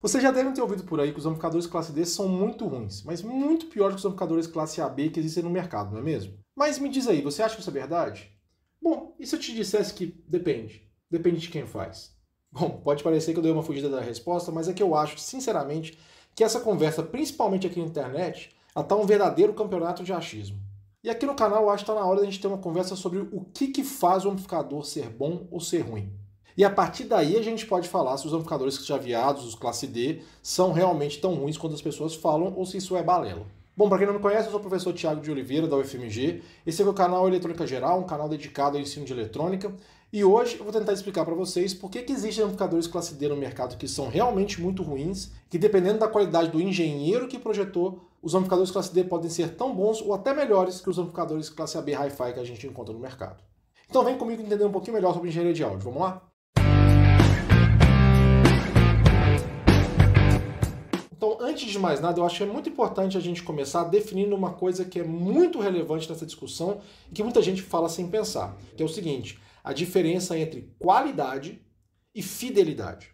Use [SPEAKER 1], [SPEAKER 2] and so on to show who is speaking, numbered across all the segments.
[SPEAKER 1] Vocês já devem ter ouvido por aí que os amplificadores classe D são muito ruins, mas muito piores que os amplificadores classe AB que existem no mercado, não é mesmo? Mas me diz aí, você acha que isso é verdade? Bom, e se eu te dissesse que depende? Depende de quem faz. Bom, pode parecer que eu dei uma fugida da resposta, mas é que eu acho, sinceramente, que essa conversa, principalmente aqui na internet, ela tá um verdadeiro campeonato de achismo. E aqui no canal eu acho que está na hora da gente ter uma conversa sobre o que, que faz o amplificador ser bom ou ser ruim. E a partir daí a gente pode falar se os amplificadores chaveados, os classe D, são realmente tão ruins quanto as pessoas falam ou se isso é balelo. Bom, para quem não me conhece, eu sou o professor Tiago de Oliveira, da UFMG. Esse é o canal Eletrônica Geral, um canal dedicado ao ensino de eletrônica. E hoje eu vou tentar explicar para vocês por que, que existem amplificadores classe D no mercado que são realmente muito ruins, que dependendo da qualidade do engenheiro que projetou, os amplificadores classe D podem ser tão bons ou até melhores que os amplificadores classe AB Hi-Fi que a gente encontra no mercado. Então vem comigo entender um pouquinho melhor sobre engenharia de áudio, vamos lá? Então, antes de mais nada, eu acho que é muito importante a gente começar definindo uma coisa que é muito relevante nessa discussão e que muita gente fala sem pensar, que é o seguinte: a diferença entre qualidade e fidelidade.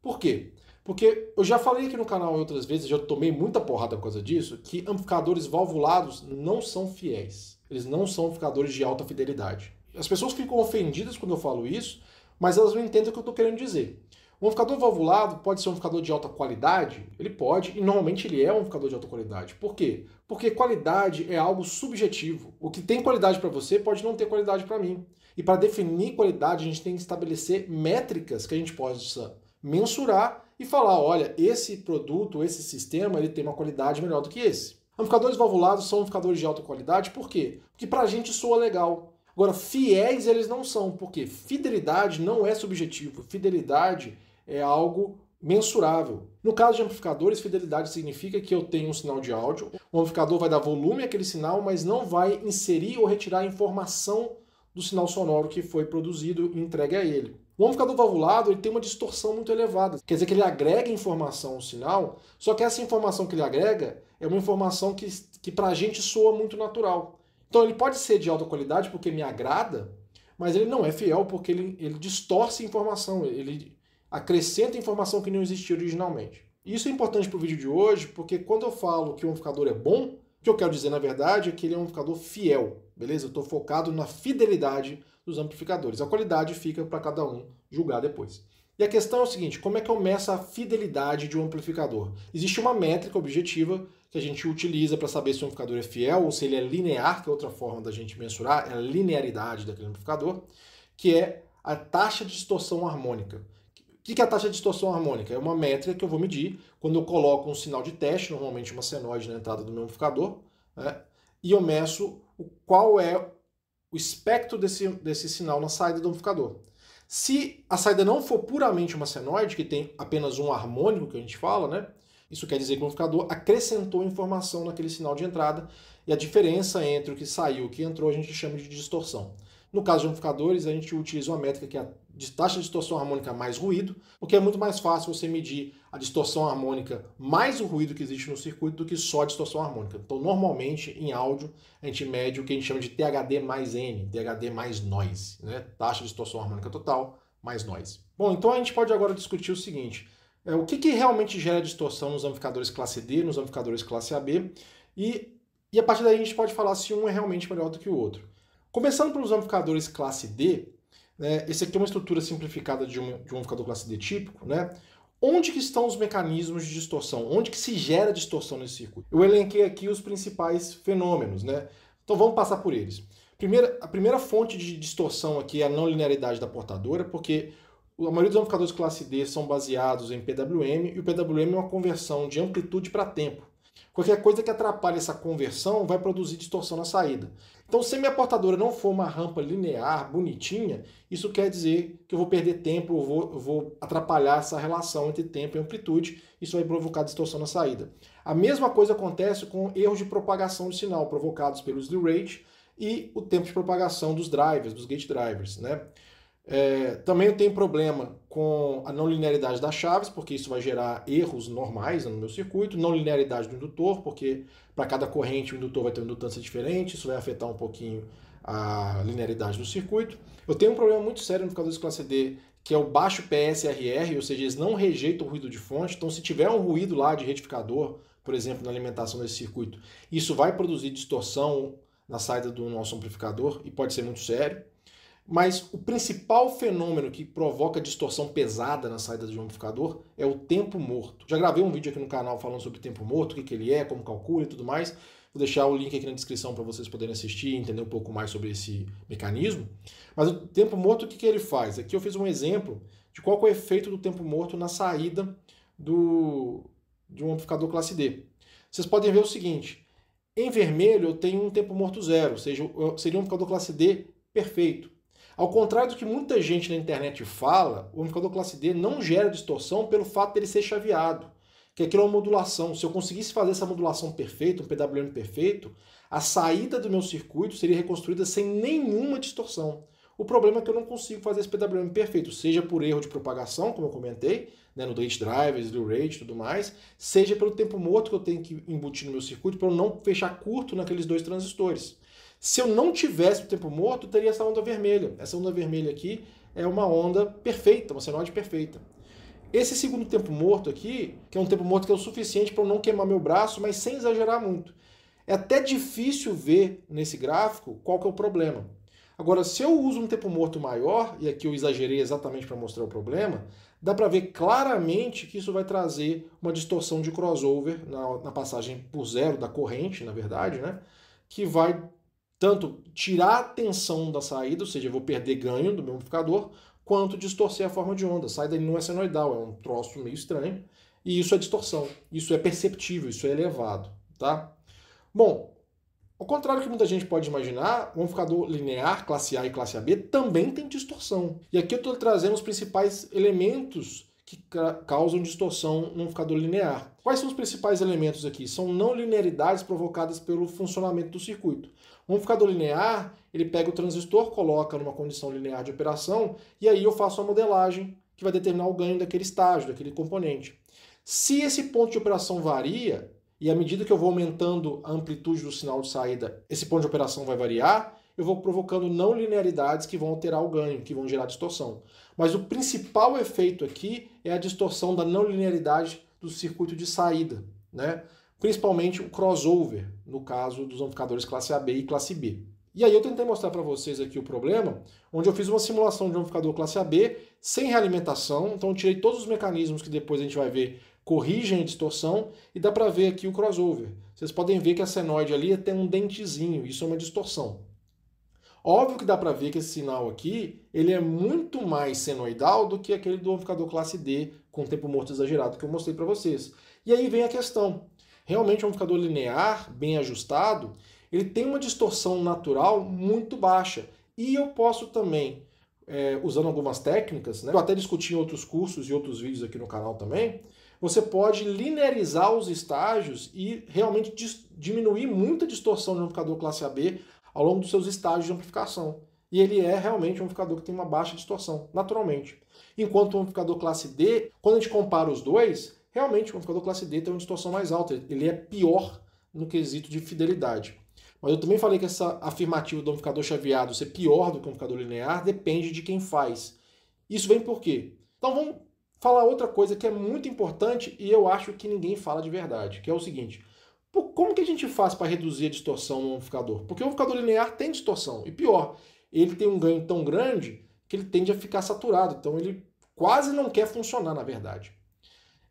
[SPEAKER 1] Por quê? Porque eu já falei aqui no canal outras vezes, já tomei muita porrada por causa disso, que amplificadores valvulados não são fiéis. Eles não são amplificadores de alta fidelidade. As pessoas ficam ofendidas quando eu falo isso, mas elas não entendem o que eu estou querendo dizer. Um amplificador valvulado pode ser um amplificador de alta qualidade? Ele pode, e normalmente ele é um amplificador de alta qualidade. Por quê? Porque qualidade é algo subjetivo. O que tem qualidade para você pode não ter qualidade para mim. E para definir qualidade, a gente tem que estabelecer métricas que a gente possa mensurar e falar, olha, esse produto, esse sistema, ele tem uma qualidade melhor do que esse. Amplificadores valvulados são amplificadores de alta qualidade, por quê? Porque para a gente soa legal, Agora, fiéis eles não são, porque fidelidade não é subjetivo. Fidelidade é algo mensurável. No caso de amplificadores, fidelidade significa que eu tenho um sinal de áudio, o amplificador vai dar volume àquele sinal, mas não vai inserir ou retirar a informação do sinal sonoro que foi produzido e entregue a ele. O amplificador valvulado ele tem uma distorção muito elevada, quer dizer que ele agrega informação ao sinal, só que essa informação que ele agrega é uma informação que, que para a gente soa muito natural. Então ele pode ser de alta qualidade porque me agrada, mas ele não é fiel porque ele, ele distorce informação, ele acrescenta informação que não existia originalmente. E isso é importante para o vídeo de hoje, porque quando eu falo que o amplificador é bom, o que eu quero dizer na verdade é que ele é um amplificador fiel, beleza? Eu estou focado na fidelidade dos amplificadores. A qualidade fica para cada um julgar depois. E a questão é o seguinte: como é que eu meço a fidelidade de um amplificador? Existe uma métrica objetiva que a gente utiliza para saber se o amplificador é fiel ou se ele é linear, que é outra forma da gente mensurar, é a linearidade daquele amplificador, que é a taxa de distorção harmônica. O que é a taxa de distorção harmônica? É uma métrica que eu vou medir quando eu coloco um sinal de teste, normalmente uma senoide na entrada do meu amplificador, né? e eu meço qual é o espectro desse, desse sinal na saída do amplificador. Se a saída não for puramente uma senoide, que tem apenas um harmônico, que a gente fala, né? Isso quer dizer que o amplificador acrescentou informação naquele sinal de entrada e a diferença entre o que saiu e o que entrou a gente chama de distorção. No caso de amplificadores, a gente utiliza uma métrica que é a de taxa de distorção harmônica mais ruído, porque é muito mais fácil você medir a distorção harmônica mais o ruído que existe no circuito do que só a distorção harmônica. Então, normalmente, em áudio, a gente mede o que a gente chama de THD mais N, THD mais noise, né? Taxa de distorção harmônica total mais noise. Bom, então a gente pode agora discutir o seguinte, é, o que, que realmente gera distorção nos amplificadores classe D, nos amplificadores classe AB, e, e a partir daí a gente pode falar se um é realmente melhor do que o outro. Começando pelos amplificadores classe D, né, esse aqui é uma estrutura simplificada de um, de um amplificador classe D típico, né? Onde que estão os mecanismos de distorção? Onde que se gera distorção nesse circuito? Eu elenquei aqui os principais fenômenos, né? Então vamos passar por eles. Primeira, a primeira fonte de distorção aqui é a não linearidade da portadora, porque a maioria dos amplificadores classe D são baseados em PWM, e o PWM é uma conversão de amplitude para tempo. Qualquer coisa que atrapalhe essa conversão vai produzir distorção na saída. Então, se minha portadora não for uma rampa linear, bonitinha, isso quer dizer que eu vou perder tempo, eu vou, eu vou atrapalhar essa relação entre tempo e amplitude, isso vai provocar distorção na saída. A mesma coisa acontece com erros de propagação de sinal provocados pelo slew rate e o tempo de propagação dos drivers, dos gate drivers, né? É, também eu tenho problema com a não linearidade das chaves, porque isso vai gerar erros normais no meu circuito, não linearidade do indutor, porque para cada corrente o indutor vai ter uma indutância diferente, isso vai afetar um pouquinho a linearidade do circuito. Eu tenho um problema muito sério no causador de classe D, que é o baixo PSRR, ou seja, eles não rejeitam o ruído de fonte, então se tiver um ruído lá de retificador, por exemplo, na alimentação desse circuito, isso vai produzir distorção na saída do nosso amplificador e pode ser muito sério. Mas o principal fenômeno que provoca distorção pesada na saída de um amplificador é o tempo morto. Já gravei um vídeo aqui no canal falando sobre tempo morto, o que, que ele é, como calcula e tudo mais. Vou deixar o link aqui na descrição para vocês poderem assistir e entender um pouco mais sobre esse mecanismo. Mas o tempo morto, o que, que ele faz? Aqui eu fiz um exemplo de qual é o efeito do tempo morto na saída do, de um amplificador classe D. Vocês podem ver o seguinte, em vermelho eu tenho um tempo morto zero, ou seja, seria um amplificador classe D perfeito. Ao contrário do que muita gente na internet fala, o amplificador classe D não gera distorção pelo fato dele ser chaveado, que aquilo é uma modulação. Se eu conseguisse fazer essa modulação perfeita, um PWM perfeito, a saída do meu circuito seria reconstruída sem nenhuma distorção. O problema é que eu não consigo fazer esse PWM perfeito, seja por erro de propagação, como eu comentei, né, no gate drivers, do rate e tudo mais, seja pelo tempo morto que eu tenho que embutir no meu circuito para eu não fechar curto naqueles dois transistores. Se eu não tivesse o tempo morto, eu teria essa onda vermelha. Essa onda vermelha aqui é uma onda perfeita, uma senoide perfeita. Esse segundo tempo morto aqui, que é um tempo morto que é o suficiente para eu não queimar meu braço, mas sem exagerar muito. É até difícil ver nesse gráfico qual que é o problema. Agora, se eu uso um tempo morto maior, e aqui eu exagerei exatamente para mostrar o problema, dá para ver claramente que isso vai trazer uma distorção de crossover na, na, passagem por zero da corrente, na verdade, né? que vai tanto tirar a tensão da saída, ou seja, eu vou perder ganho do meu amplificador, quanto distorcer a forma de onda. A saída não é senoidal, é um troço meio estranho, e isso é distorção, isso é perceptível, isso é elevado, tá? Bom, ao contrário que muita gente pode imaginar, o amplificador linear, classe A e classe AB, também tem distorção. E aqui eu estou trazendo os principais elementos que causam distorção num ficador linear. Quais são os principais elementos aqui? São não linearidades provocadas pelo funcionamento do circuito. Um ficador linear, ele pega o transistor, coloca numa condição linear de operação, e aí eu faço a modelagem que vai determinar o ganho daquele estágio, daquele componente. Se esse ponto de operação varia, e à medida que eu vou aumentando a amplitude do sinal de saída, esse ponto de operação vai variar, eu vou provocando não linearidades que vão alterar o ganho, que vão gerar distorção. Mas o principal efeito aqui é a distorção da não linearidade do circuito de saída, né? principalmente o crossover, no caso dos amplificadores classe AB e classe B. E aí eu tentei mostrar para vocês aqui o problema, onde eu fiz uma simulação de um amplificador classe AB sem realimentação, então tirei todos os mecanismos que depois a gente vai ver corrigem a distorção e dá para ver aqui o crossover. Vocês podem ver que a senoide ali tem um dentezinho, isso é uma distorção. Óbvio que dá para ver que esse sinal aqui ele é muito mais senoidal do que aquele do amplificador classe D com tempo morto exagerado que eu mostrei para vocês. E aí vem a questão. Realmente, um amplificador linear, bem ajustado, ele tem uma distorção natural muito baixa. E eu posso também, é, usando algumas técnicas, né, eu até discuti em outros cursos e outros vídeos aqui no canal também, você pode linearizar os estágios e realmente diminuir muito a distorção de um amplificador classe AB ao longo dos seus estágios de amplificação. E ele é realmente um amplificador que tem uma baixa distorção, naturalmente. Enquanto o amplificador classe D, quando a gente compara os dois, realmente o amplificador classe D tem uma distorção mais alta, ele é pior no quesito de fidelidade. Mas eu também falei que essa afirmativa do amplificador chaveado ser pior do que o amplificador linear depende de quem faz. Isso vem por quê? Então vamos falar outra coisa que é muito importante e eu acho que ninguém fala de verdade, que é o seguinte: como que a gente faz para reduzir a distorção no amplificador? Porque o amplificador linear tem distorção, e pior, ele tem um ganho tão grande que ele tende a ficar saturado, então ele quase não quer funcionar, na verdade.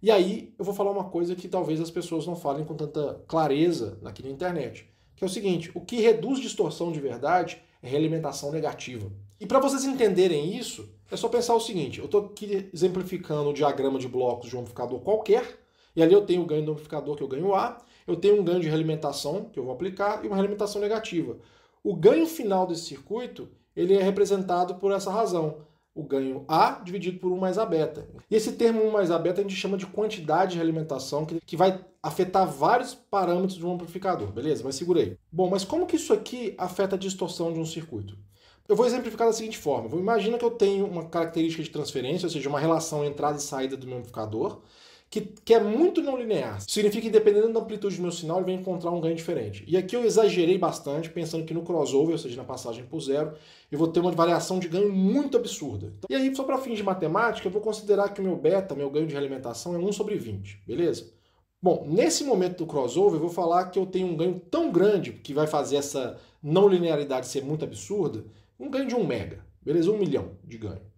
[SPEAKER 1] E aí eu vou falar uma coisa que talvez as pessoas não falem com tanta clareza aqui na internet, que é o seguinte, o que reduz distorção de verdade é realimentação negativa. E para vocês entenderem isso, é só pensar o seguinte, eu estou aqui exemplificando o diagrama de blocos de um amplificador qualquer, e ali eu tenho o ganho do amplificador que eu ganho A, eu tenho um ganho de realimentação que eu vou aplicar e uma realimentação negativa. O ganho final desse circuito ele é representado por essa razão, o ganho A dividido por 1 mais a beta. E esse termo 1 mais a beta a gente chama de quantidade de realimentação, que, que vai afetar vários parâmetros de um amplificador, beleza? Mas segura aí. Bom, mas como que isso aqui afeta a distorção de um circuito? Eu vou exemplificar da seguinte forma. Imagina que eu tenho uma característica de transferência, ou seja, uma relação entrada e saída do meu amplificador, que, que é muito não linear. Significa que dependendo da amplitude do meu sinal, ele vai encontrar um ganho diferente. E aqui eu exagerei bastante, pensando que no crossover, ou seja, na passagem por zero, eu vou ter uma variação de ganho muito absurda. Então, e aí, só para fins de matemática, eu vou considerar que o meu beta, meu ganho de realimentação, é 1 sobre 20, beleza? Bom, nesse momento do crossover, eu vou falar que eu tenho um ganho tão grande, que vai fazer essa não linearidade ser muito absurda, um ganho de 1 mega, beleza? 1 milhão de ganho.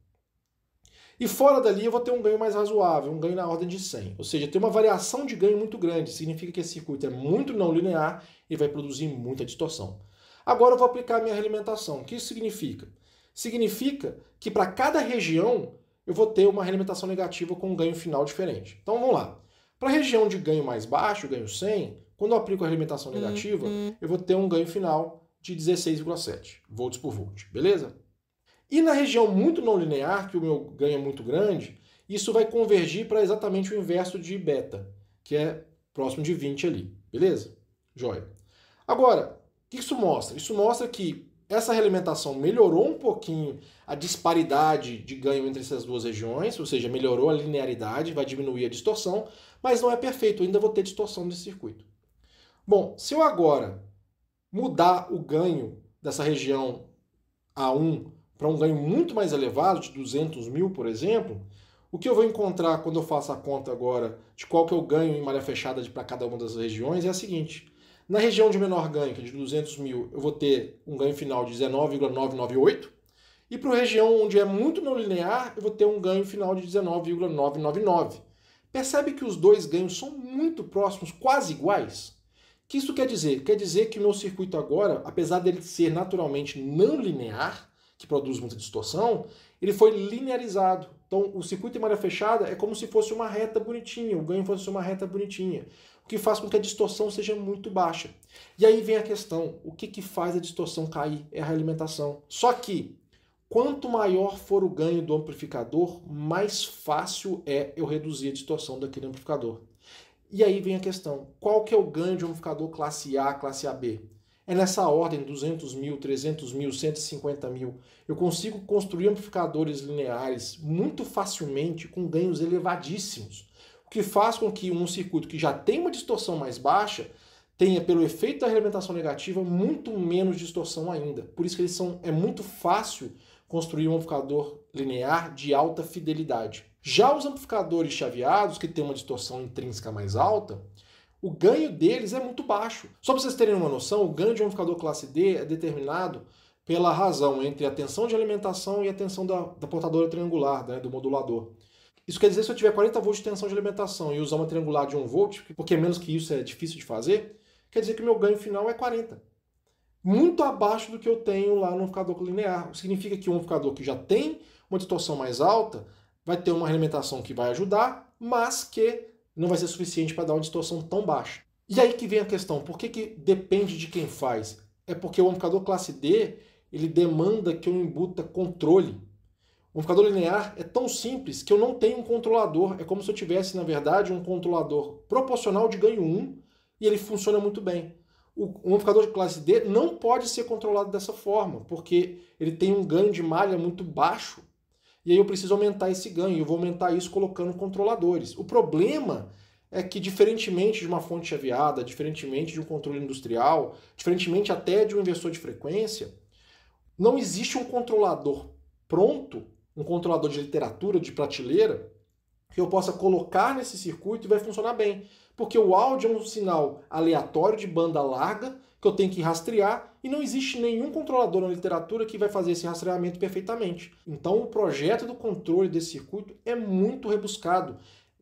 [SPEAKER 1] E fora dali eu vou ter um ganho mais razoável, um ganho na ordem de 100. Ou seja, tem uma variação de ganho muito grande. Significa que esse circuito é muito não linear e vai produzir muita distorção. Agora eu vou aplicar a minha realimentação. O que isso significa? Significa que para cada região eu vou ter uma realimentação negativa com um ganho final diferente. Então vamos lá. Para a região de ganho mais baixo, ganho 100, quando eu aplico a realimentação negativa, uhum. eu vou ter um ganho final de 16,7 volts por volt. Beleza? E na região muito não linear, que o meu ganho é muito grande, isso vai convergir para exatamente o inverso de beta, que é próximo de 20 ali. Beleza? Joia. Agora, o que isso mostra? Isso mostra que essa realimentação melhorou um pouquinho a disparidade de ganho entre essas duas regiões, ou seja, melhorou a linearidade, vai diminuir a distorção, mas não é perfeito, ainda vou ter distorção nesse circuito. Bom, se eu agora mudar o ganho dessa região A1 para um ganho muito mais elevado, de 200 mil, por exemplo, o que eu vou encontrar quando eu faço a conta agora de qual que eu ganho em malha fechada para cada uma das regiões é a seguinte. Na região de menor ganho, que é de 200 mil, eu vou ter um ganho final de 19,998. E para a região onde é muito não linear, eu vou ter um ganho final de 19,999. Percebe que os dois ganhos são muito próximos, quase iguais? O que isso quer dizer? Quer dizer que o meu circuito agora, apesar dele ser naturalmente não linear, que produz muita distorção, ele foi linearizado. Então, o circuito em malha fechada é como se fosse uma reta bonitinha, o ganho fosse uma reta bonitinha, o que faz com que a distorção seja muito baixa. E aí vem a questão, o que, que faz a distorção cair? É a realimentação. Só que, quanto maior for o ganho do amplificador, mais fácil é eu reduzir a distorção daquele amplificador. E aí vem a questão, qual que é o ganho de um amplificador classe A, classe AB? É nessa ordem, 200 mil, 300 mil, 150 mil. Eu consigo construir amplificadores lineares muito facilmente com ganhos elevadíssimos, o que faz com que um circuito que já tem uma distorção mais baixa tenha, pelo efeito da realimentação negativa, muito menos distorção ainda. Por isso que eles são, é muito fácil construir um amplificador linear de alta fidelidade. Já os amplificadores chaveados, que têm uma distorção intrínseca mais alta, o ganho deles é muito baixo. Só para vocês terem uma noção, o ganho de um unificador classe D é determinado pela razão entre a tensão de alimentação e a tensão da, da portadora triangular, né, do modulador. Isso quer dizer se eu tiver 40 volts de tensão de alimentação e usar uma triangular de 1 volt, porque é menos que isso é difícil de fazer, quer dizer que o meu ganho final é 40. Muito abaixo do que eu tenho lá no amplificador linear. Significa que um amplificador que já tem uma distorção mais alta vai ter uma alimentação que vai ajudar, mas que não vai ser suficiente para dar uma distorção tão baixa. E aí que vem a questão, por que, que depende de quem faz? É porque o amplificador classe D, ele demanda que eu embuta controle. O amplificador linear é tão simples que eu não tenho um controlador, é como se eu tivesse, na verdade, um controlador proporcional de ganho 1 e ele funciona muito bem. O, o amplificador de classe D não pode ser controlado dessa forma, porque ele tem um ganho de malha muito baixo e aí eu preciso aumentar esse ganho, eu vou aumentar isso colocando controladores. O problema é que, diferentemente de uma fonte chaveada, diferentemente de um controle industrial, diferentemente até de um inversor de frequência, não existe um controlador pronto, um controlador de literatura, de prateleira, que eu possa colocar nesse circuito e vai funcionar bem. Porque o áudio é um sinal aleatório de banda larga que eu tenho que rastrear e não existe nenhum controlador na literatura que vai fazer esse rastreamento perfeitamente. Então o projeto do controle desse circuito é muito rebuscado,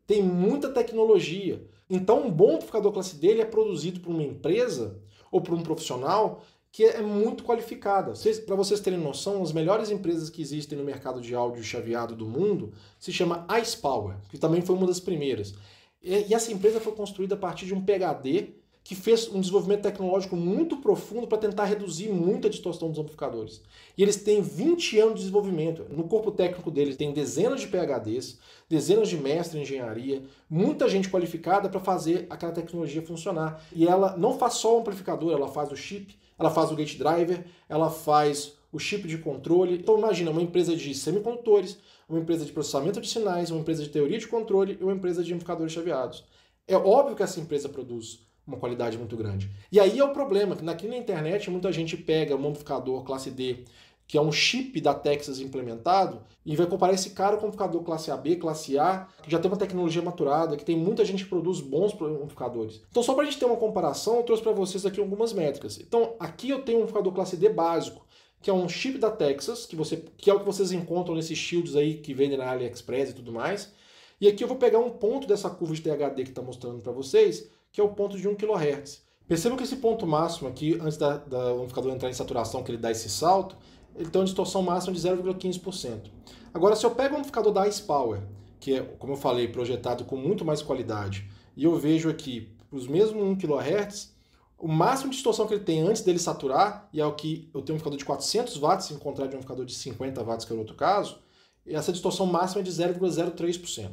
[SPEAKER 1] tem muita tecnologia. Então um bom amplificador classe D é produzido por uma empresa ou por um profissional que é muito qualificada. Para vocês terem noção, as melhores empresas que existem no mercado de áudio chaveado do mundo se chama Ice Power, que também foi uma das primeiras. E essa empresa foi construída a partir de um PhD que fez um desenvolvimento tecnológico muito profundo para tentar reduzir muito a distorção dos amplificadores. E eles têm 20 anos de desenvolvimento. No corpo técnico deles tem dezenas de PhDs, dezenas de mestres em engenharia, muita gente qualificada para fazer aquela tecnologia funcionar. E ela não faz só o amplificador, ela faz o chip, ela faz o gate driver, ela faz o chip de controle. Então imagina uma empresa de semicondutores, uma empresa de processamento de sinais, uma empresa de teoria de controle e uma empresa de amplificadores chaveados. É óbvio que essa empresa produz uma qualidade muito grande. E aí é o problema, que aqui na internet muita gente pega um amplificador classe D que é um chip da Texas implementado, e vai comparar esse cara com computador classe AB, classe A, que já tem uma tecnologia maturada, que tem muita gente que produz bons amplificadores. Então, só para a gente ter uma comparação, eu trouxe para vocês aqui algumas métricas. Então, aqui eu tenho um computador classe D básico, que é um chip da Texas, que, você, que é o que vocês encontram nesses shields aí que vendem na AliExpress e tudo mais. E aqui eu vou pegar um ponto dessa curva de THD que está mostrando para vocês, que é o ponto de 1 kHz. Percebam que esse ponto máximo aqui, antes da, da, do amplificador entrar em saturação, que ele dá esse salto, ele tem uma distorção máxima de 0,15%. Agora, se eu pego o amplificador da Ice Power, que é, como eu falei, projetado com muito mais qualidade, e eu vejo aqui os mesmos 1 kHz, o máximo de distorção que ele tem antes dele saturar, e é o que eu tenho um amplificador de 400 watts, em contrário de um amplificador de 50 watts, que é o outro caso, essa distorção máxima é de 0,03%.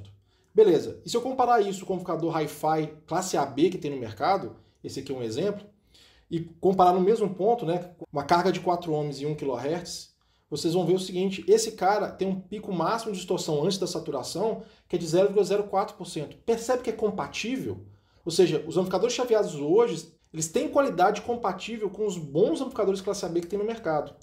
[SPEAKER 1] Beleza, e se eu comparar isso com o amplificador Hi-Fi classe AB que tem no mercado, esse aqui é um exemplo, e comparar no mesmo ponto, né, uma carga de 4 ohms e 1 kHz, vocês vão ver o seguinte, esse cara tem um pico máximo de distorção antes da saturação que é de 0,04%. Percebe que é compatível? Ou seja, os amplificadores chaveados hoje, eles têm qualidade compatível com os bons amplificadores classe AB que tem no mercado.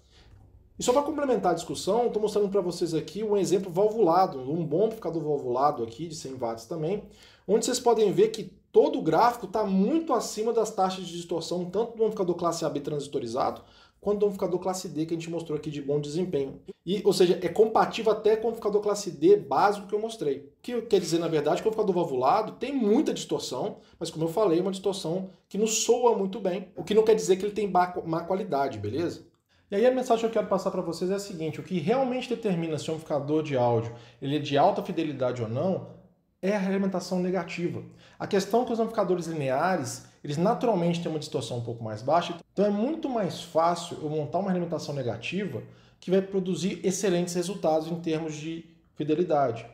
[SPEAKER 1] E só para complementar a discussão, estou mostrando para vocês aqui um exemplo valvulado, um bom amplificador valvulado aqui de 100 watts também, onde vocês podem ver que todo o gráfico está muito acima das taxas de distorção, tanto do amplificador classe AB transistorizado, quanto do amplificador classe D que a gente mostrou aqui de bom desempenho. E, ou seja, é compatível até com o amplificador classe D básico que eu mostrei. O que quer dizer, na verdade, que o amplificador valvulado tem muita distorção, mas como eu falei, é uma distorção que não soa muito bem, o que não quer dizer que ele tem má qualidade, beleza? E aí a mensagem que eu quero passar para vocês é a seguinte, o que realmente determina se um amplificador de áudio ele é de alta fidelidade ou não é a realimentação negativa. A questão é que os amplificadores lineares, eles naturalmente têm uma distorção um pouco mais baixa, então é muito mais fácil eu montar uma alimentação negativa que vai produzir excelentes resultados em termos de fidelidade.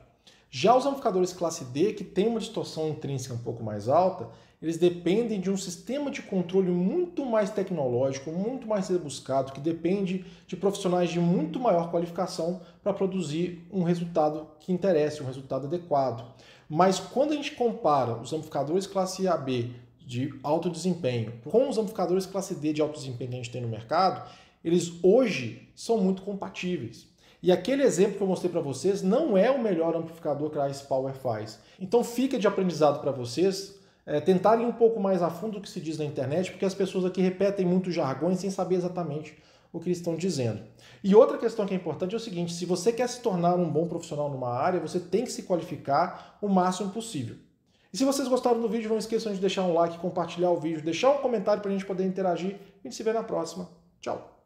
[SPEAKER 1] Já os amplificadores classe D, que têm uma distorção intrínseca um pouco mais alta, eles dependem de um sistema de controle muito mais tecnológico, muito mais rebuscado, que depende de profissionais de muito maior qualificação para produzir um resultado que interesse, um resultado adequado. Mas quando a gente compara os amplificadores classe AB de alto desempenho com os amplificadores classe D de alto desempenho que a gente tem no mercado, eles hoje são muito compatíveis. E aquele exemplo que eu mostrei para vocês não é o melhor amplificador que a Ice Power faz. Então fica de aprendizado para vocês é, ir um pouco mais a fundo do que se diz na internet, porque as pessoas aqui repetem muitos jargões sem saber exatamente o que eles estão dizendo. E outra questão que é importante é o seguinte: se você quer se tornar um bom profissional numa área, você tem que se qualificar o máximo possível. E se vocês gostaram do vídeo, não esqueçam de deixar um like, compartilhar o vídeo, deixar um comentário para a gente poder interagir. A gente se vê na próxima. Tchau!